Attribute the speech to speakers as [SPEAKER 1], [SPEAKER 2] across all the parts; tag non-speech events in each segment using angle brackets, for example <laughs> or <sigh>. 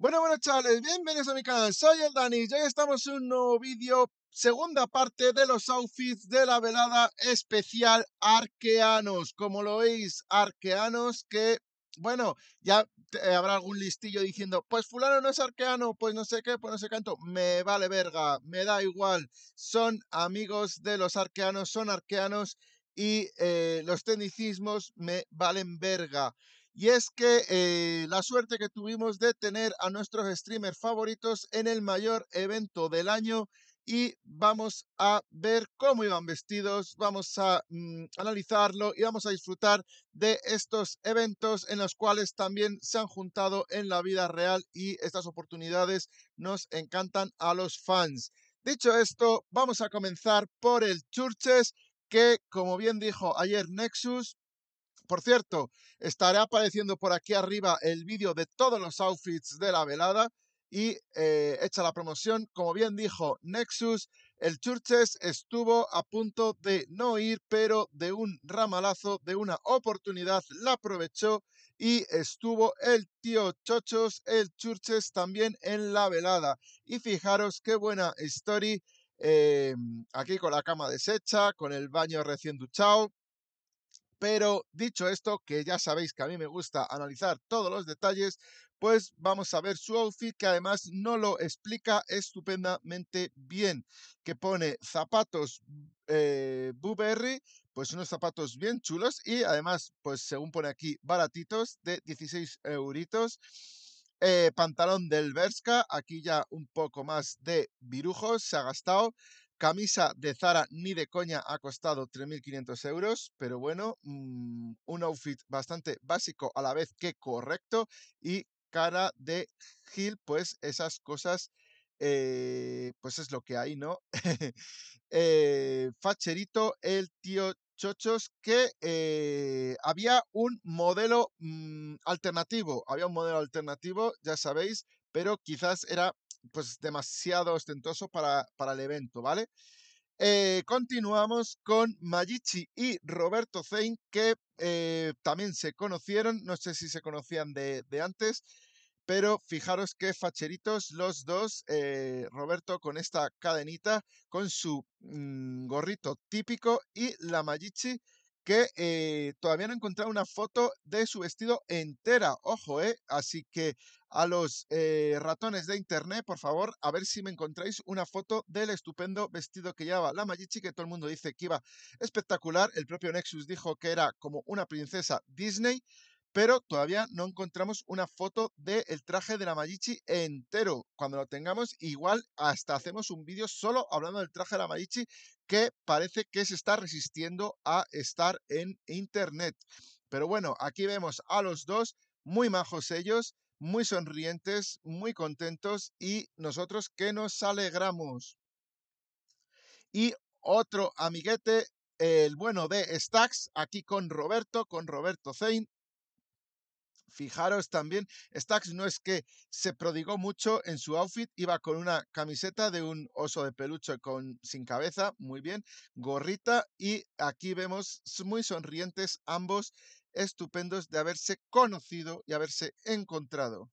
[SPEAKER 1] Bueno, bueno chavales, bienvenidos a mi canal, soy el Dani y hoy estamos en un nuevo vídeo, segunda parte de los outfits de la velada especial Arqueanos, como lo veis, Arqueanos que, bueno, ya eh, habrá algún listillo diciendo, pues fulano no es arqueano, pues no sé qué, pues no sé canto, me vale verga, me da igual, son amigos de los arqueanos, son arqueanos y eh, los tecnicismos me valen verga. Y es que eh, la suerte que tuvimos de tener a nuestros streamers favoritos en el mayor evento del año y vamos a ver cómo iban vestidos, vamos a mm, analizarlo y vamos a disfrutar de estos eventos en los cuales también se han juntado en la vida real y estas oportunidades nos encantan a los fans. Dicho esto, vamos a comenzar por el Churches que, como bien dijo ayer Nexus, por cierto, estará apareciendo por aquí arriba el vídeo de todos los outfits de la velada y eh, hecha la promoción, como bien dijo Nexus, el Churches estuvo a punto de no ir, pero de un ramalazo, de una oportunidad, la aprovechó y estuvo el tío Chochos, el Churches también en la velada. Y fijaros qué buena story. Em, aquí con la cama deshecha, con el baño recién duchado, pero dicho esto, que ya sabéis que a mí me gusta analizar todos los detalles, pues vamos a ver su outfit que además no lo explica estupendamente bien, que pone zapatos eh, pues unos zapatos bien chulos y además, pues según pone aquí, baratitos de 16 euritos. Eh, pantalón del Berska, aquí ya un poco más de virujos se ha gastado. Camisa de Zara ni de coña ha costado 3.500 euros, pero bueno, mm, un outfit bastante básico a la vez que correcto y cara de Gil, pues esas cosas, eh, pues es lo que hay, ¿no? <laughs> Eh, facherito, el tío chochos que eh, había un modelo mm, alternativo, había un modelo alternativo, ya sabéis, pero quizás era pues demasiado ostentoso para, para el evento, ¿vale? Eh, continuamos con Mayichi y Roberto Zein, que eh, también se conocieron, no sé si se conocían de, antes, pero fijaros qué facheritos los dos, eh, Roberto con esta cadenita, con su mm, gorrito típico y la Mayichi que eh, todavía no he encontrado una foto de su vestido entera, ojo, eh. Así que a los eh, ratones de internet, por favor, a ver si me encontráis una foto del estupendo vestido que llevaba la Mayichi, que todo el mundo dice que iba espectacular. El propio Nexus dijo que era como una princesa Disney pero todavía no encontramos una foto del traje de la Mayichi entero. Cuando lo tengamos, igual hasta hacemos un vídeo solo hablando del traje de la Mayichi que parece que se está resistiendo a estar en Internet. Pero bueno, aquí vemos a los dos, muy majos ellos, muy sonrientes, muy contentos y nosotros que nos alegramos. Y otro amiguete, el bueno de Stax, aquí con Roberto, con Roberto Zein, Fijaros también, Stax no es que se prodigó mucho en su outfit, iba con una camiseta de un oso de peluche con, sin cabeza, muy bien, gorrita y aquí vemos muy sonrientes ambos, estupendos de haberse conocido y haberse encontrado.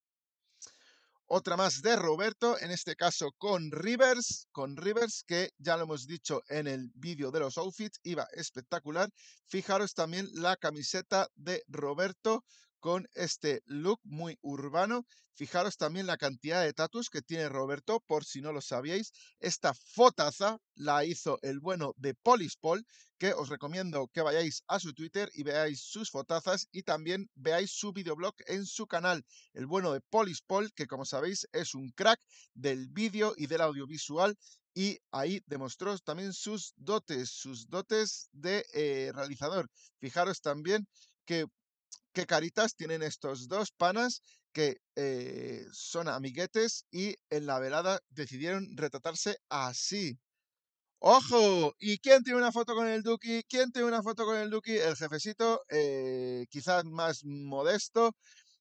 [SPEAKER 1] Otra más de Roberto, en este caso con Rivers, con Rivers que ya lo hemos dicho en el vídeo de los outfits, iba espectacular. Fijaros también la camiseta de Roberto con este look muy urbano. Fijaros también la cantidad de tatuajes que tiene Roberto, por si no lo sabíais. Esta fotaza la hizo el bueno de Polispol, que os recomiendo que vayáis a su Twitter y veáis sus fotazas y también veáis su videoblog en su canal, el bueno de Polispol, que como sabéis es un crack del vídeo y del audiovisual y ahí demostró también sus dotes, sus dotes de eh, realizador. Fijaros también que qué caritas tienen estos dos panas que eh, son amiguetes y en la velada decidieron retratarse así. ¡Ojo! ¿Y quién tiene una foto con el Duki? ¿Quién tiene una foto con el Duki? El jefecito, eh, quizás más modesto,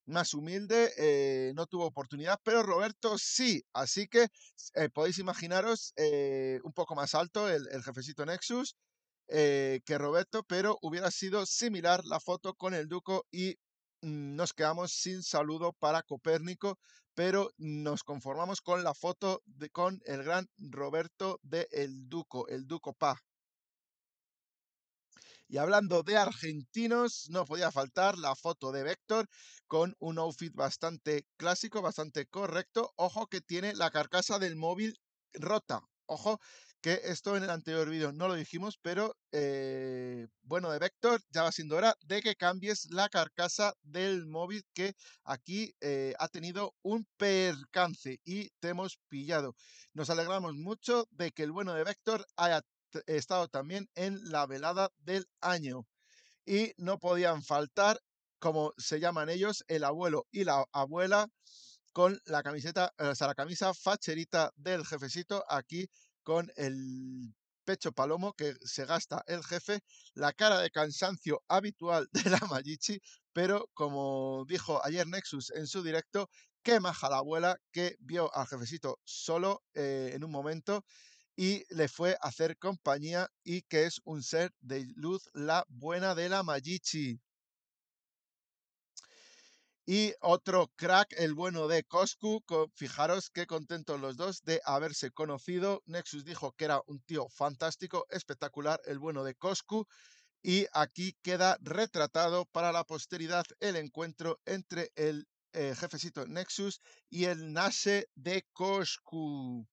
[SPEAKER 1] más humilde, eh, no tuvo oportunidad, pero Roberto sí. Así que podéis imaginaros un poco más alto el, jefecito Nexus eh, que Roberto, pero hubiera sido similar la foto con el Duco y mm, nos quedamos sin saludo para Copérnico, pero nos conformamos con la foto de, con el gran Roberto de El Duco, el Duco Pa. Y hablando de argentinos, no podía faltar la foto de Vector con un outfit bastante clásico, bastante correcto. Ojo que tiene la carcasa del móvil rota. Ojo que esto en el anterior vídeo no lo dijimos, pero eh, bueno, de Vector ya va siendo hora de que cambies la carcasa del móvil que aquí eh, ha tenido un percance y te hemos pillado. Nos alegramos mucho de que el bueno de Vector haya estado también en la velada del año. Y no podían faltar, como se llaman ellos, el abuelo y la abuela con la camiseta, o sea, la camisa facherita del jefecito aquí con el pecho palomo que se gasta el jefe, la cara de cansancio habitual <laughs> de la Mayichi, pero como dijo ayer Nexus en su directo, qué maja la abuela que vio al jefecito solo eh, en un momento y le fue a hacer compañía y que es un ser de luz la buena de la Mayichi. Y otro crack, el bueno de Coscu. Fijaros qué contentos los dos de haberse conocido. Nexus dijo que era un tío fantástico, espectacular, el bueno de Coscu. Y aquí queda retratado para la posteridad el encuentro entre el eh, jefecito Nexus y el Nase de Coscu.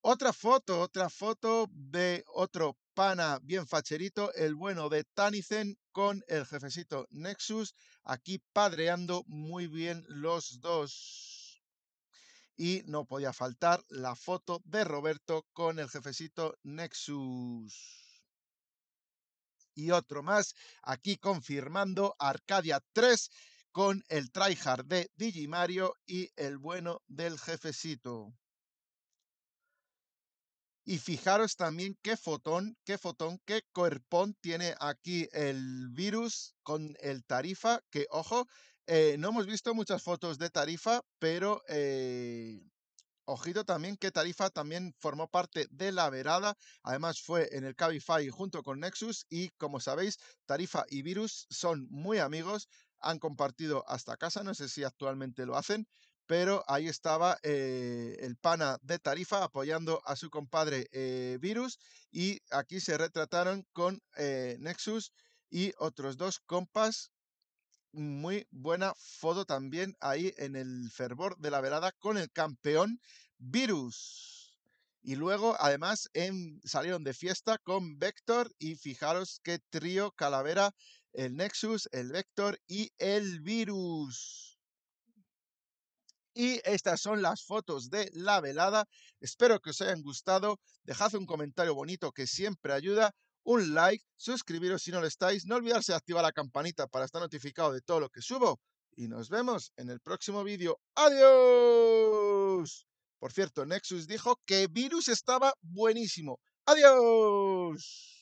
[SPEAKER 1] Otra foto, otra foto de otro pana bien facherito, el bueno de Tanizen con el jefecito Nexus, aquí padreando muy bien los dos. Y no podía faltar la foto de Roberto con el jefecito Nexus y otro más. Aquí confirmando Arcadia 3 con el tryhard de Digimario y el bueno del jefecito. Y fijaros también qué fotón, qué fotón, qué cuerpón tiene aquí el virus con el tarifa, que ojo, eh, no hemos visto muchas fotos de tarifa, pero eh, ojito también que tarifa también formó parte de la verada, además fue en el Cabify junto con Nexus y como sabéis, tarifa y virus son muy amigos, han compartido hasta casa, no sé si actualmente lo hacen, pero ahí estaba eh, el pana de Tarifa apoyando a su compadre eh, Virus y aquí se retrataron con eh, Nexus y otros dos compas. Muy buena foto también ahí en el fervor de la velada con el campeón Virus. Y luego además en, salieron de fiesta con Vector y fijaros qué trío calavera, el Nexus, el Vector y el Virus y estas son las fotos de la velada. Espero que os hayan gustado. Dejad un comentario bonito que siempre ayuda. Un like, suscribiros si no lo estáis. No olvidarse de activar la campanita para estar notificado de todo lo que subo. Y nos vemos en el próximo vídeo. ¡Adiós! Por cierto, Nexus dijo que Virus estaba buenísimo. ¡Adiós!